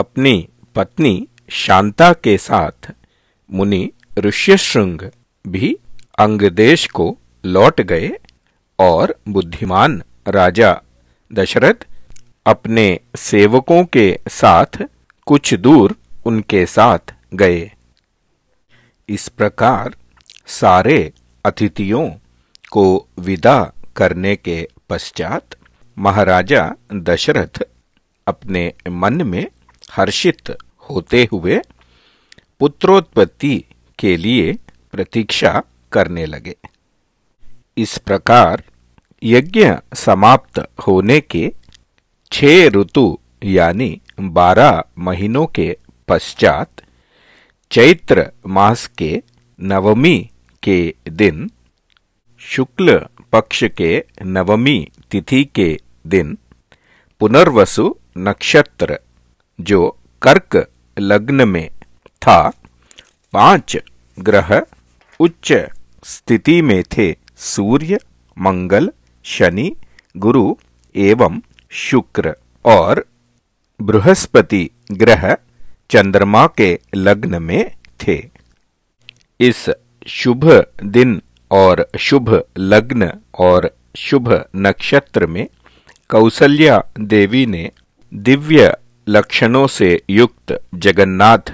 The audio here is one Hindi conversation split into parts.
अपनी पत्नी शांता के साथ मुनि ऋष्यशृंग भी अंगदेश को लौट गए और बुद्धिमान राजा दशरथ अपने सेवकों के साथ कुछ दूर उनके साथ गए इस प्रकार सारे अतिथियों को विदा करने के पश्चात महाराजा दशरथ अपने मन में हर्षित होते हुए पुत्रोत्पत्ति के लिए प्रतीक्षा करने लगे इस प्रकार यज्ञ समाप्त होने के छह ऋतु यानी बारह महीनों के पश्चात चैत्र मास के नवमी के दिन शुक्ल पक्ष के नवमी तिथि के दिन पुनर्वसु नक्षत्र जो कर्क लग्न में था पांच ग्रह उच्च स्थिति में थे सूर्य मंगल शनि गुरु एवं शुक्र और बृहस्पति ग्रह चंद्रमा के लग्न में थे इस शुभ दिन और शुभ लग्न और शुभ नक्षत्र में कौसल्या देवी ने दिव्य लक्षणों से युक्त जगन्नाथ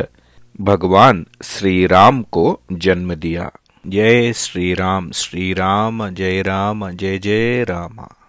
भगवान श्री राम को जन्म दिया जय श्री राम श्री राम जय राम जय जय रामा